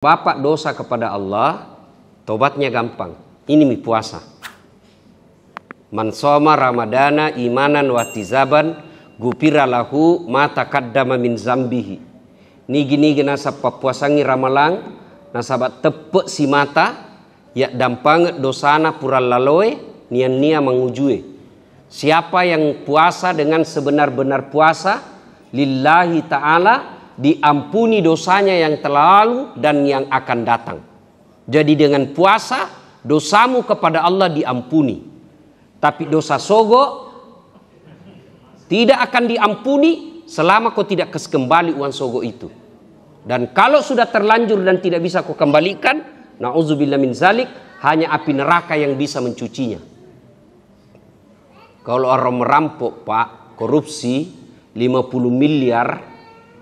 Bapak dosa kepada Allah, tobatnya gampang. Ini mi puasa. Mansoma ramadana imanan watizaban gupira lahu mata kaddama min zambihi. Nigi nigi nasapa puasangi ramalang nasabat tepek si mata ya dampang dosana pura laloe nian nia mengujue. Siapa yang puasa dengan sebenar-benar puasa lillahi ta'ala diampuni dosanya yang terlalu dan yang akan datang. Jadi dengan puasa dosamu kepada Allah diampuni. Tapi dosa sogo tidak akan diampuni selama kau tidak kembali uang sogo itu. Dan kalau sudah terlanjur dan tidak bisa kau kembalikan, na'udzubillah min zalik, hanya api neraka yang bisa mencucinya. Kalau orang merampok, Pak, korupsi 50 miliar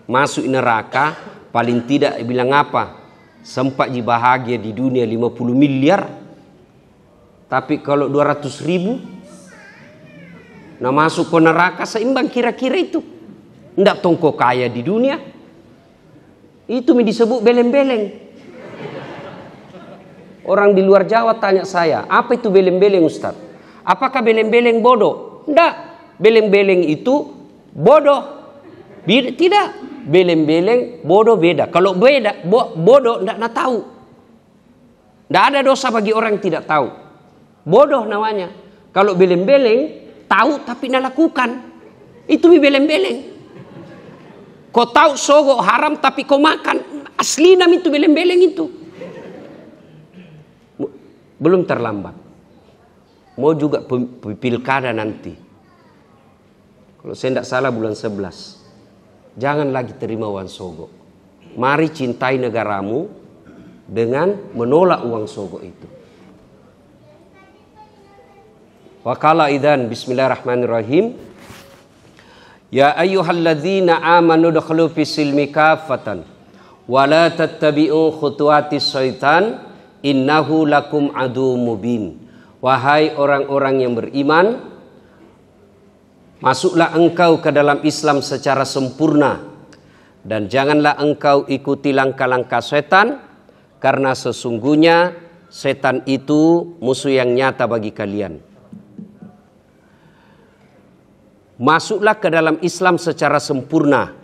masuk neraka paling tidak bilang apa sempat dibahagia di dunia 50 miliar tapi kalau 200 ribu nah masuk ke neraka seimbang kira-kira itu ndak tongko kaya di dunia itu disebut beleng-beleng orang di luar Jawa tanya saya apa itu beleng-beleng Ustadz apakah beleng-beleng bodoh ndak beleng-beleng itu bodoh tidak Beleng-beleng bodoh beda. Kalau beda, bo bodoh tidak nak tahu. Tidak ada dosa bagi orang yang tidak tahu. Bodoh namanya. Kalau beleng-beleng, tahu tapi tidak lakukan. Itu beleng-beleng. Kau tahu sogo haram tapi kau makan. Asli nam itu beleng-beleng itu. Belum terlambat. Mau juga pilkada nanti. Kalau saya tidak salah bulan 11. Jangan lagi terima uang sogok. Mari cintai negaramu dengan menolak uang sogok itu. Wakala idan bismillahirrahmanirrahim. Ya ayyuhalladzina amanu dakhlu fi silmi kafatan wa la tattabi'u khutuwati syaitan innahu lakum adu mubin. Wahai orang-orang yang beriman, Masuklah engkau ke dalam Islam secara sempurna dan janganlah engkau ikuti langkah-langkah setan karena sesungguhnya setan itu musuh yang nyata bagi kalian. Masuklah ke dalam Islam secara sempurna,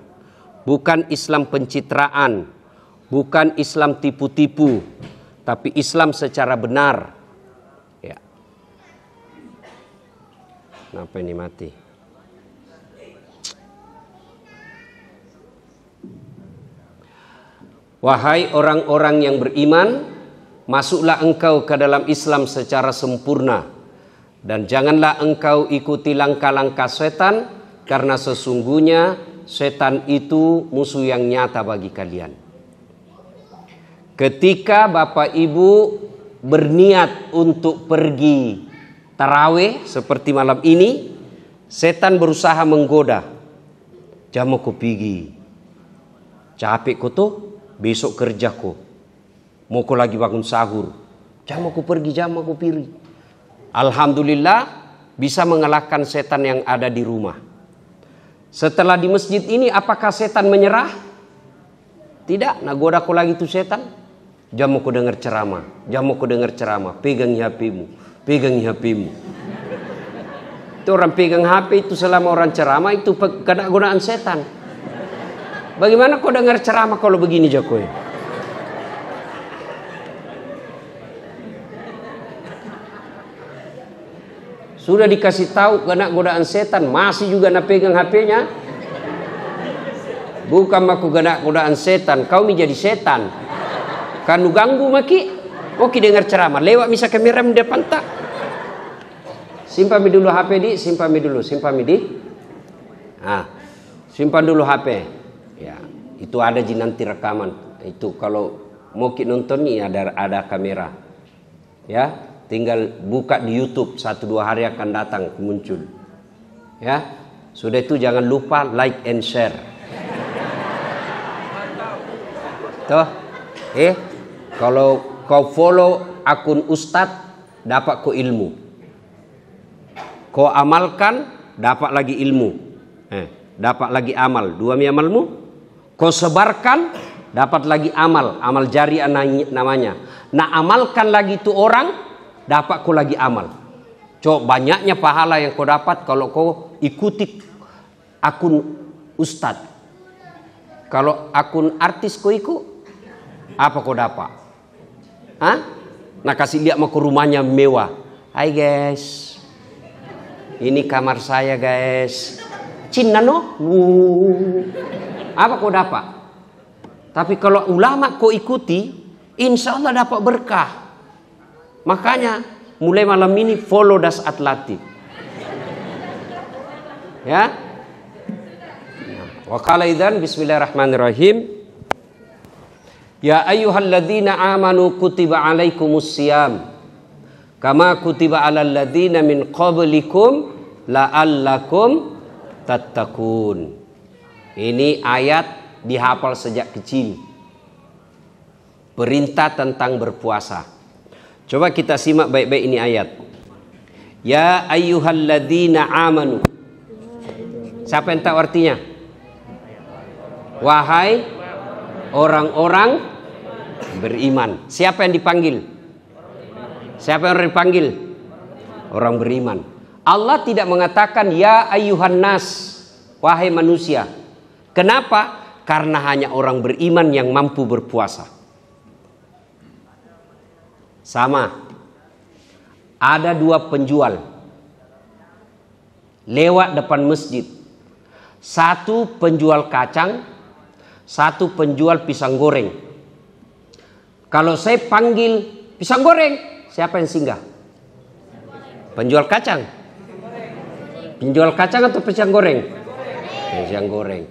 bukan Islam pencitraan, bukan Islam tipu-tipu, tapi Islam secara benar. Ya. Kenapa ini mati? Wahai orang-orang yang beriman, masuklah engkau ke dalam Islam secara sempurna dan janganlah engkau ikuti langkah-langkah setan karena sesungguhnya setan itu musuh yang nyata bagi kalian. Ketika Bapak Ibu berniat untuk pergi taraweh seperti malam ini, setan berusaha menggoda. Jamu kupigi. Capek kutu, besok kerja kerjaku. Mau ku lagi bangun sahur. Jam aku pergi, jam aku pilih. Alhamdulillah bisa mengalahkan setan yang ada di rumah. Setelah di masjid ini apakah setan menyerah? Tidak, nah aku lagi tuh setan. Jam aku dengar ceramah, jam aku dengar ceramah, pegang HP-mu, pegang hp HPmu. Itu orang pegang HP itu selama orang ceramah itu kena godaan setan. Bagaimana kau dengar ceramah kalau begini Jokowi? Sudah dikasih tahu kena godaan setan, masih juga nak pegang HP-nya. Bukan maku kena godaan setan, kau menjadi setan. Kanu ganggu maki. Oke oh, dengar ceramah, lewat bisa kamera di depan tak. Simpan dulu HP di, simpan dulu, simpan di. Ah, simpan dulu HP ya itu ada di nanti rekaman itu kalau mau kita nonton nih ada ada kamera ya tinggal buka di YouTube satu dua hari akan datang muncul ya sudah itu jangan lupa like and share toh eh kalau kau follow akun Ustadz dapat kau ilmu kau amalkan dapat lagi ilmu eh, dapat lagi amal dua mi amalmu Kau sebarkan dapat lagi amal, amal jariah namanya. Nah amalkan lagi itu orang dapat kau lagi amal. Coba banyaknya pahala yang kau dapat kalau kau ikuti akun Ustad. Kalau akun artis kau ikut, apa kau dapat? Hah? Nah kasih lihat mau ke rumahnya mewah. Hai guys, ini kamar saya guys. Cina no? Wuh apa kau dapat? Tapi kalau ulama kau ikuti, insya Allah dapat berkah. Makanya mulai malam ini follow das atlatif. Ya. Wa qala idzan bismillahirrahmanirrahim. Ya ayyuhalladzina amanu kutiba alaikumus siyam kama kutiba alal ladzina min qablikum la'allakum tattaqun. Ini ayat dihafal sejak kecil. Perintah tentang berpuasa. Coba kita simak baik-baik ini ayat. Ya ayyuhalladzina amanu. Siapa yang tahu artinya? Wahai orang-orang beriman. Siapa yang dipanggil? Siapa yang dipanggil? Orang beriman. Allah tidak mengatakan ya ayuhan nas, wahai manusia. Kenapa? Karena hanya orang beriman yang mampu berpuasa. Sama. Ada dua penjual lewat depan masjid. Satu penjual kacang, satu penjual pisang goreng. Kalau saya panggil pisang goreng, siapa yang singgah? Penjual kacang. Penjual kacang atau pisang goreng? Pisang goreng.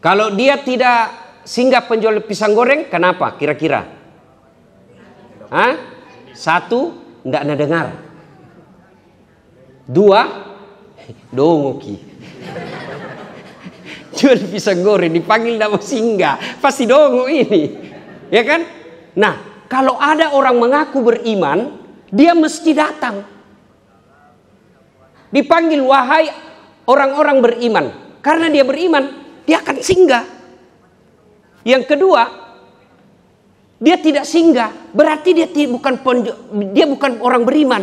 Kalau dia tidak singgah penjual pisang goreng, kenapa? Kira-kira? Hah? Satu, tidak ada dengar. Dua, dongoki. Jual pisang goreng dipanggil tidak mau singgah, pasti dongo ini, ya kan? Nah, kalau ada orang mengaku beriman, dia mesti datang. Dipanggil wahai orang-orang beriman, karena dia beriman, dia akan singgah. Yang kedua, dia tidak singgah, berarti dia bukan dia bukan orang beriman.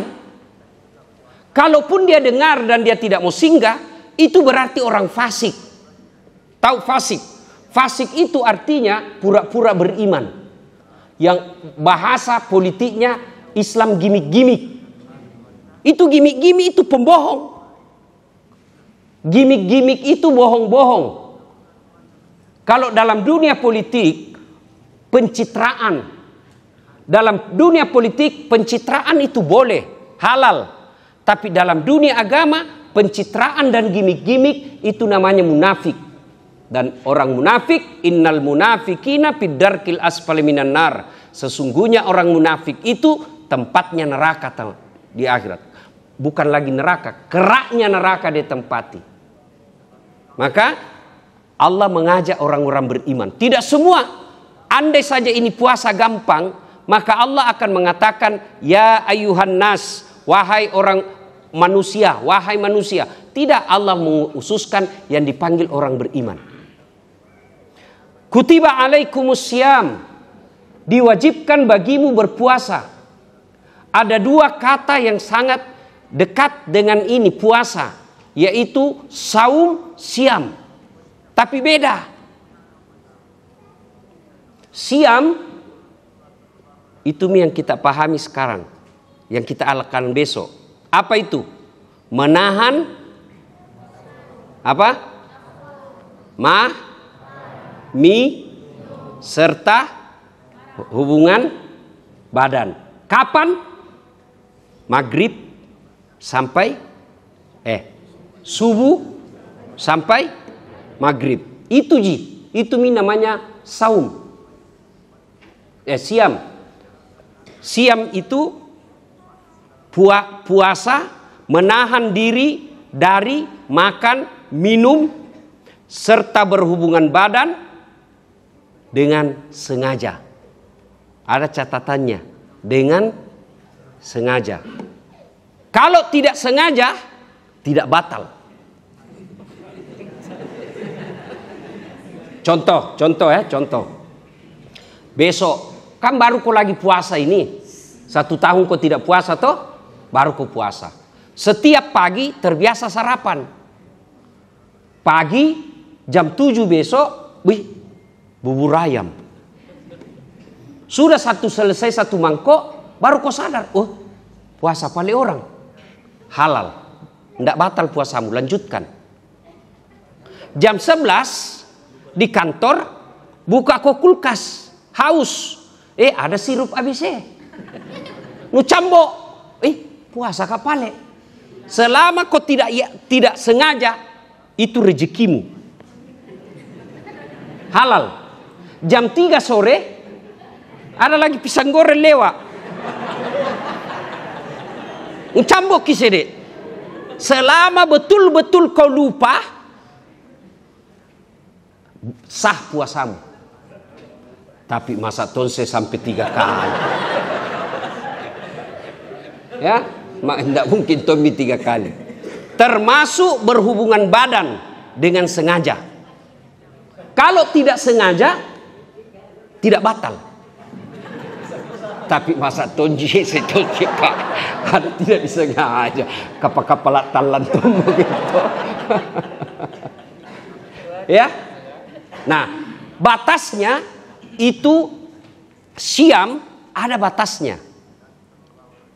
Kalaupun dia dengar dan dia tidak mau singgah, itu berarti orang fasik. Tahu fasik? Fasik itu artinya pura-pura beriman. Yang bahasa politiknya Islam gimik-gimik. Itu gimik-gimik itu pembohong. Gimik-gimik itu bohong-bohong. Kalau dalam dunia politik pencitraan dalam dunia politik pencitraan itu boleh, halal. Tapi dalam dunia agama pencitraan dan gimmick-gimmick itu namanya munafik. Dan orang munafik innal munafikina pidarkil asfali minan nar. Sesungguhnya orang munafik itu tempatnya neraka di akhirat. Bukan lagi neraka, keraknya neraka ditempati. Maka Allah mengajak orang-orang beriman. Tidak semua. Andai saja ini puasa gampang, maka Allah akan mengatakan, "Ya ayuhan nas, wahai orang manusia, wahai manusia." Tidak Allah mengususkan yang dipanggil orang beriman. Kutiba alaikumusiam syam. Diwajibkan bagimu berpuasa. Ada dua kata yang sangat dekat dengan ini puasa, yaitu saum siam. Tapi beda. Siam itu yang kita pahami sekarang, yang kita alakan besok. Apa itu? Menahan apa? Ma, mi, serta hubungan badan. Kapan? Maghrib sampai eh subuh sampai maghrib. Itu ji, itu mi namanya saum. Eh, siam. Siam itu puasa menahan diri dari makan, minum, serta berhubungan badan dengan sengaja. Ada catatannya dengan sengaja. Kalau tidak sengaja, tidak batal. Contoh, contoh ya, contoh. Besok, kan baru kau lagi puasa ini. Satu tahun kau tidak puasa toh, baru kau puasa. Setiap pagi terbiasa sarapan. Pagi jam 7 besok, wih, bubur ayam. Sudah satu selesai satu mangkok, baru kau sadar, oh puasa paling orang. Halal, tidak batal puasamu, lanjutkan. Jam 11, di kantor, buka kok kulkas, haus. Eh ada sirup ABC. Eh. Nu cambo. Eh puasa kapale. Selama kau tidak ya, tidak sengaja itu rezekimu. Halal. Jam 3 sore ada lagi pisang goreng lewat. Nu cambo kisede. Selama betul-betul kau lupa, sah puasamu. Tapi masa tonse sampai tiga kali. ya, mak tidak mungkin tombi tiga kali. Termasuk berhubungan badan dengan sengaja. Kalau tidak sengaja, tidak batal. Tapi masa tonji tonji pak, kan tidak disengaja. Kapal-kapal talan tuh gitu ya, Nah, batasnya itu Siam ada batasnya.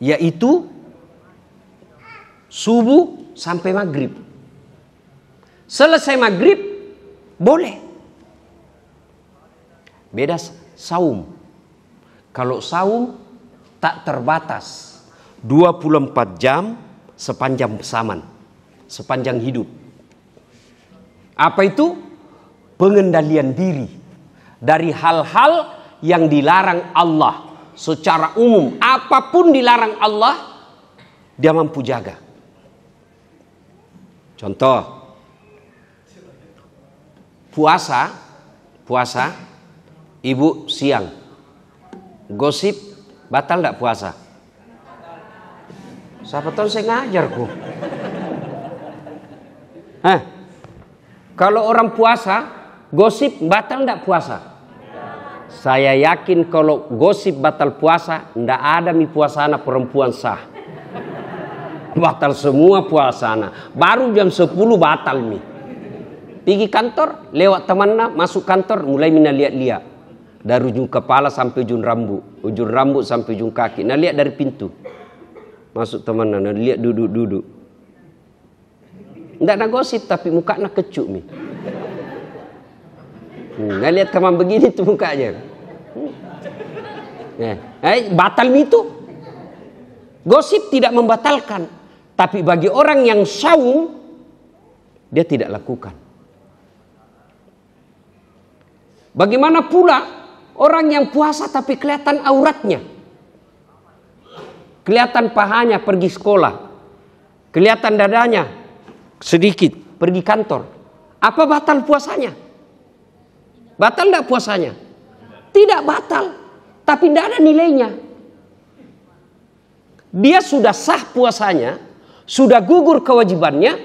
Yaitu subuh sampai maghrib. Selesai maghrib, boleh. Beda saum. Kalau saum tak terbatas. 24 jam sepanjang zaman. Sepanjang hidup. Apa itu? pengendalian diri dari hal-hal yang dilarang Allah secara umum. Apapun dilarang Allah, dia mampu jaga. Contoh, puasa, puasa, ibu siang, gosip, batal tidak puasa. Siapa tahu saya ngajar kok. Hah? Kalau orang puasa Gosip batal tidak puasa? Saya yakin kalau gosip batal puasa, tidak ada mi anak perempuan sah. Batal semua puasa anak. Baru jam 10 batal mi. Pergi kantor, lewat temannya, masuk kantor, mulai mina lihat-lihat. Dari ujung kepala sampai ujung rambut. Ujung rambut sampai ujung kaki. Nah lihat dari pintu. Masuk temannya, nah lihat duduk-duduk. Nggak ada gosip tapi muka nak kecuk mi. Hmm, nah lihat begini tuh mukanya. Hmm. Eh, eh, batal itu. Gosip tidak membatalkan, tapi bagi orang yang saum dia tidak lakukan. Bagaimana pula orang yang puasa tapi kelihatan auratnya? Kelihatan pahanya pergi sekolah. Kelihatan dadanya sedikit pergi kantor. Apa batal puasanya? Batal tidak puasanya? Tidak batal. Tapi tidak ada nilainya. Dia sudah sah puasanya, sudah gugur kewajibannya,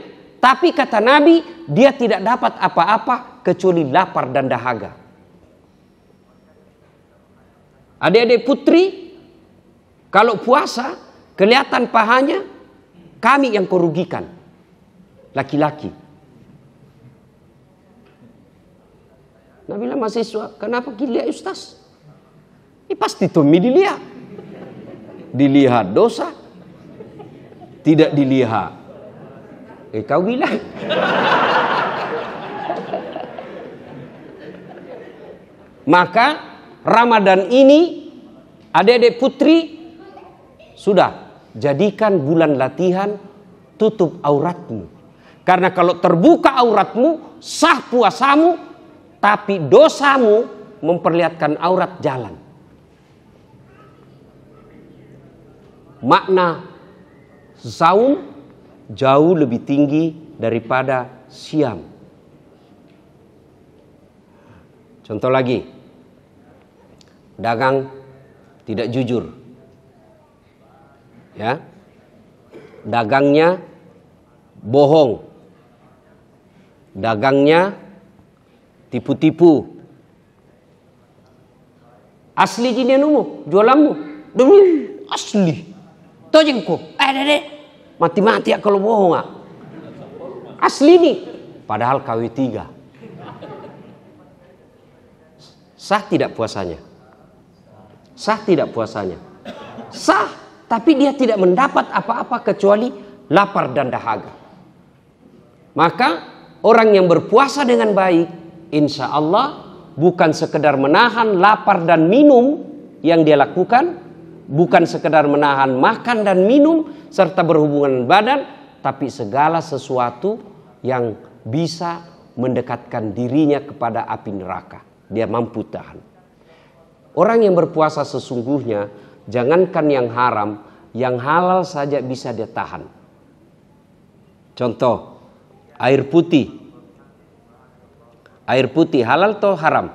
tapi kata Nabi dia tidak dapat apa-apa kecuali lapar dan dahaga. Adik-adik putri, kalau puasa kelihatan pahanya, kami yang kerugikan. Laki-laki. Nah bilang mahasiswa, kenapa gila Ustaz? Ini pasti Tommy dilihat. Dilihat dosa. Tidak dilihat. Eh kau bilang? Maka Ramadan ini adik-adik putri sudah jadikan bulan latihan tutup auratmu. Karena kalau terbuka auratmu, sah puasamu, tapi dosamu memperlihatkan aurat jalan. Makna zaum jauh lebih tinggi daripada siam. Contoh lagi, dagang tidak jujur. Ya. Dagangnya bohong. Dagangnya tipu-tipu asli jinenumu jualanmu demi asli tojengku eh deh mati-mati ya kalau bohong ah. asli nih padahal KW 3 sah tidak puasanya sah tidak puasanya sah tapi dia tidak mendapat apa-apa kecuali lapar dan dahaga maka orang yang berpuasa dengan baik insya Allah bukan sekedar menahan lapar dan minum yang dia lakukan, bukan sekedar menahan makan dan minum serta berhubungan badan, tapi segala sesuatu yang bisa mendekatkan dirinya kepada api neraka. Dia mampu tahan. Orang yang berpuasa sesungguhnya, jangankan yang haram, yang halal saja bisa dia tahan. Contoh, air putih Air putih halal atau haram?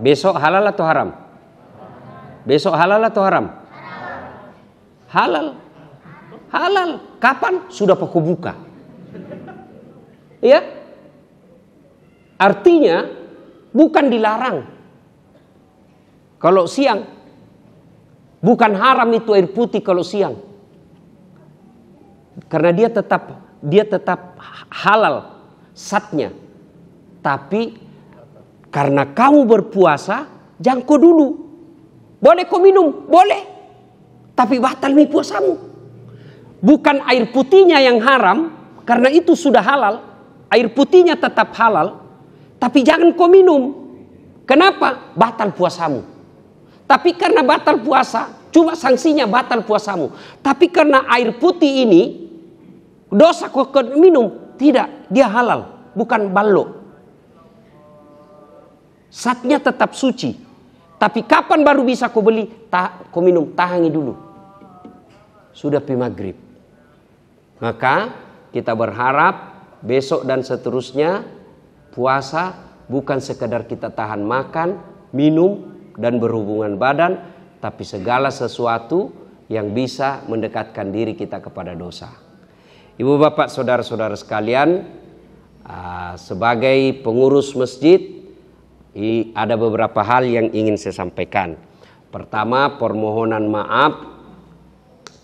Besok halal atau haram? Besok halal atau haram? Halal. Halal. Kapan? Sudah pokok buka. Ya? Artinya bukan dilarang. Kalau siang bukan haram itu air putih kalau siang. Karena dia tetap dia tetap halal satnya. Tapi karena kamu berpuasa, jangan jangkau dulu. Boleh kau minum, boleh. Tapi batal nih puasamu. Bukan air putihnya yang haram, karena itu sudah halal. Air putihnya tetap halal, tapi jangan kau minum. Kenapa? Batal puasamu. Tapi karena batal puasa, cuma sanksinya batal puasamu. Tapi karena air putih ini, dosa kau minum. Tidak, dia halal, bukan balok. Saatnya tetap suci. Tapi kapan baru bisa kau beli? Ta kau minum, tahangi dulu. Sudah pi maghrib. Maka kita berharap besok dan seterusnya puasa bukan sekedar kita tahan makan, minum, dan berhubungan badan. Tapi segala sesuatu yang bisa mendekatkan diri kita kepada dosa. Ibu bapak saudara-saudara sekalian, ah, sebagai pengurus masjid ada beberapa hal yang ingin saya sampaikan. Pertama, permohonan maaf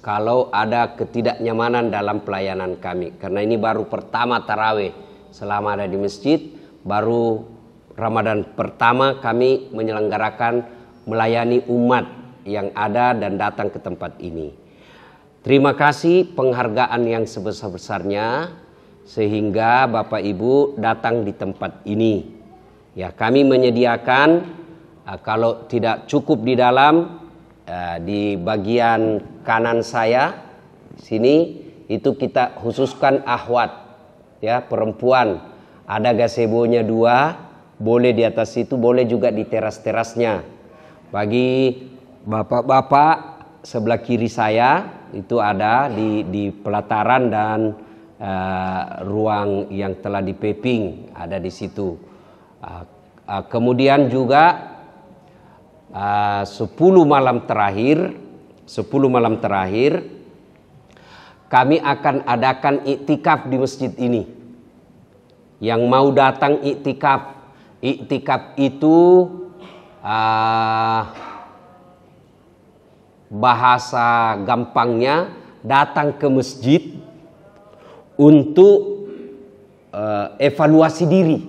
kalau ada ketidaknyamanan dalam pelayanan kami karena ini baru pertama taraweh selama ada di masjid, baru Ramadan pertama kami menyelenggarakan melayani umat yang ada dan datang ke tempat ini. Terima kasih penghargaan yang sebesar-besarnya sehingga Bapak Ibu datang di tempat ini Ya, kami menyediakan uh, kalau tidak cukup di dalam uh, di bagian kanan saya sini itu kita khususkan ahwat ya perempuan ada gazebonya dua boleh di atas itu boleh juga di teras-terasnya bagi bapak-bapak sebelah kiri saya itu ada di di pelataran dan uh, ruang yang telah dipeping ada di situ Ah, ah, kemudian juga ah, sepuluh malam terakhir sepuluh malam terakhir kami akan adakan iktikaf di masjid ini. Yang mau datang iktikaf, iktikaf itu bahasa gampangnya datang ke masjid untuk evaluasi diri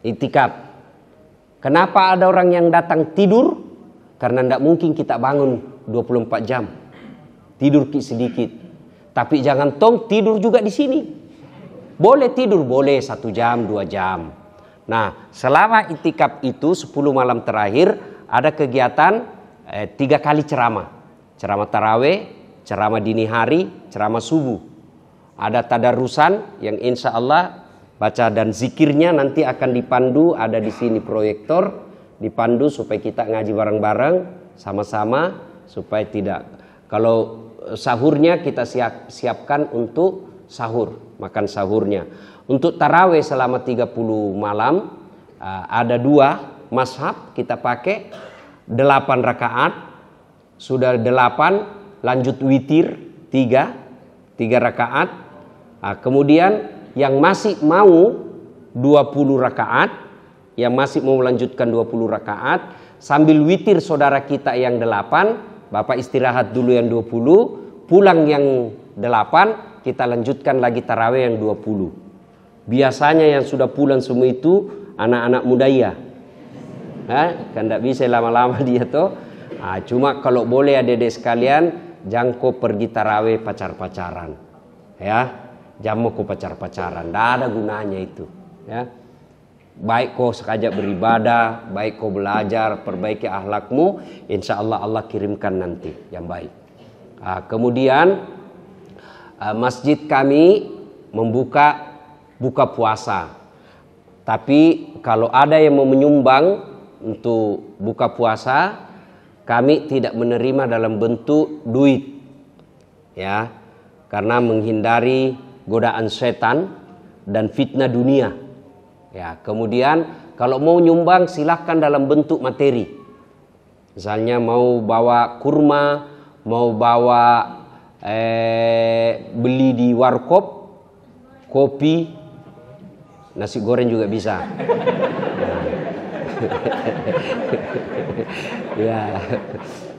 Itikaf. Kenapa ada orang yang datang tidur? Karena tidak mungkin kita bangun 24 jam. Tidur sedikit. Tapi jangan tong tidur juga di sini. Boleh tidur, boleh satu jam, dua jam. Nah, selama itikaf itu 10 malam terakhir ada kegiatan eh, tiga kali ceramah. Ceramah taraweh, ceramah dini hari, ceramah subuh. Ada tadarusan yang insya Allah baca dan zikirnya nanti akan dipandu ada di sini proyektor dipandu supaya kita ngaji bareng-bareng sama-sama supaya tidak kalau eh, sahurnya kita siap, siapkan untuk sahur makan sahurnya untuk taraweh selama 30 malam eh, ada dua mashab kita pakai delapan rakaat sudah delapan lanjut witir tiga tiga rakaat ah, kemudian yang masih mau 20 rakaat, yang masih mau melanjutkan 20 rakaat, sambil witir saudara kita yang 8, Bapak istirahat dulu yang 20, pulang yang 8, kita lanjutkan lagi tarawih yang 20. Biasanya yang sudah pulang semua itu anak-anak ya Hah? Kan tidak bisa lama-lama dia tuh. Nah, cuma kalau boleh adik-adik sekalian, jangkau pergi taraweh pacar-pacaran. Ya, jamu ku pacar-pacaran, tidak ada gunanya itu. Ya. Baik kau sengaja beribadah, baik kau belajar, perbaiki ahlakmu, insya Allah Allah kirimkan nanti yang baik. Nah, kemudian ah, masjid kami membuka buka puasa. Tapi kalau ada yang mau menyumbang untuk buka puasa, kami tidak menerima dalam bentuk duit. Ya, karena menghindari godaan setan dan fitnah dunia. Ya, kemudian kalau mau nyumbang silahkan dalam bentuk materi. Misalnya mau bawa kurma, mau bawa eh, beli di warkop, kopi, nasi goreng juga bisa. ya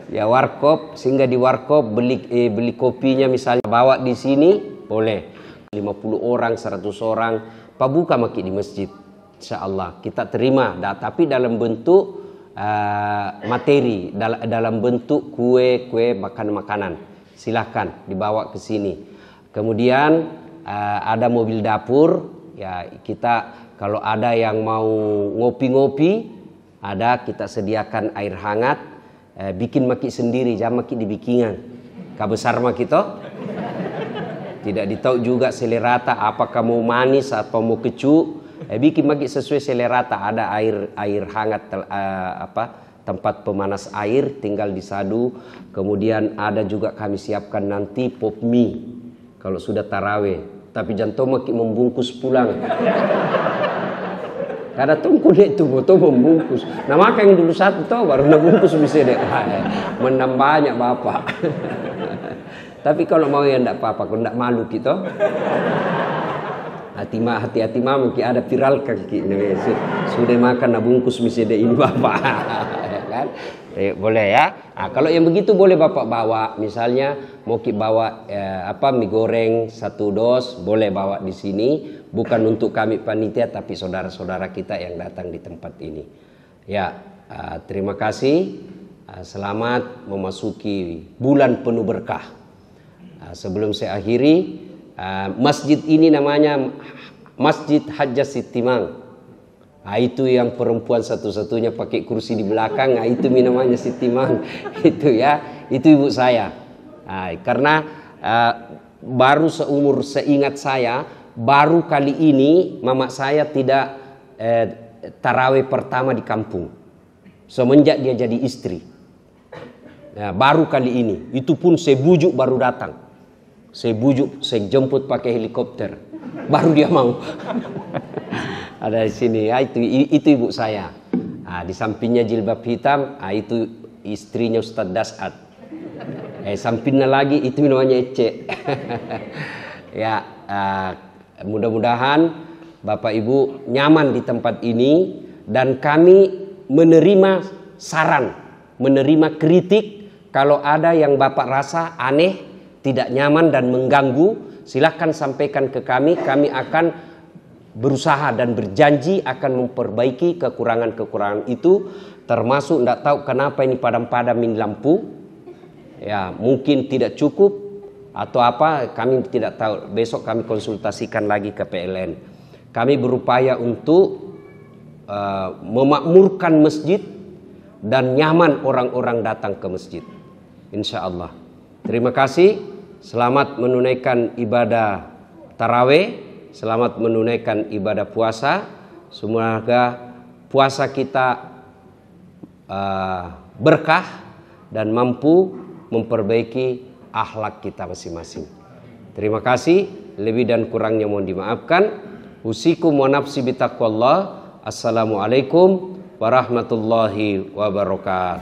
ya warkop sehingga di warkop beli eh, beli kopinya misalnya bawa di sini boleh 50 orang, 100 orang, Pak buka di masjid. Insyaallah kita terima dah, tapi dalam bentuk uh, materi, dalam bentuk kue-kue makan-makanan. Silahkan dibawa ke sini. Kemudian uh, ada mobil dapur, ya kita kalau ada yang mau ngopi-ngopi, ada kita sediakan air hangat, uh, bikin maki sendiri, jangan maki dibikinan. Kabesar maki toh. Tidak ditau juga selerata apakah mau manis atau mau kecu. Eh, bikin bagi sesuai selerata. Ada air air hangat tel, uh, apa tempat pemanas air tinggal disadu. Kemudian ada juga kami siapkan nanti pop mie kalau sudah taraweh. Tapi jantung makin membungkus pulang. Karena tungku dek tu botol membungkus. Nah maka yang dulu satu tuh baru nabungkus bisa deh Menambahnya bapak. Tapi kalau mau ya tidak apa-apa, kalau tidak malu kita. Hati ma, hati-hati ma mungkin ada viral kaki sudah makan nah bungkus misalnya ini bapak ya kan eh, boleh ya nah, kalau yang begitu boleh bapak bawa misalnya mau kita bawa eh, apa mie goreng satu dos boleh bawa di sini bukan untuk kami panitia tapi saudara-saudara kita yang datang di tempat ini ya eh, terima kasih ah, selamat memasuki bulan penuh berkah Nah, sebelum saya akhiri, uh, masjid ini namanya Masjid Hajjah Sitimang. Nah, itu yang perempuan satu-satunya pakai kursi di belakang. Nah, itu namanya Sitimang. itu ya, itu ibu saya. Nah, karena uh, baru seumur seingat saya, baru kali ini mama saya tidak eh, taraweh pertama di kampung. Semenjak dia jadi istri. Nah, baru kali ini, itu pun sebujuk baru datang. Saya bujuk, saya jemput pakai helikopter. Baru dia mau. Ada di sini. Ya, itu, itu ibu saya. Nah, di sampingnya jilbab hitam, nah, itu istrinya Ustaz Dasat. Eh, sampingnya lagi itu namanya Ece. ya, uh, mudah-mudahan Bapak Ibu nyaman di tempat ini dan kami menerima saran, menerima kritik kalau ada yang Bapak rasa aneh tidak nyaman dan mengganggu, silahkan sampaikan ke kami. Kami akan berusaha dan berjanji akan memperbaiki kekurangan-kekurangan itu termasuk tidak tahu kenapa ini padam-padamin padam lampu ya mungkin tidak cukup atau apa kami tidak tahu besok kami konsultasikan lagi ke PLN kami berupaya untuk uh, memakmurkan masjid dan nyaman orang-orang datang ke masjid insya Allah terima kasih selamat menunaikan ibadah taraweh, selamat menunaikan ibadah puasa. Semoga puasa kita uh, berkah dan mampu memperbaiki akhlak kita masing-masing. Terima kasih. Lebih dan kurangnya mohon dimaafkan. Usikum wa nafsi bitaqwallah. Assalamualaikum warahmatullahi wabarakatuh.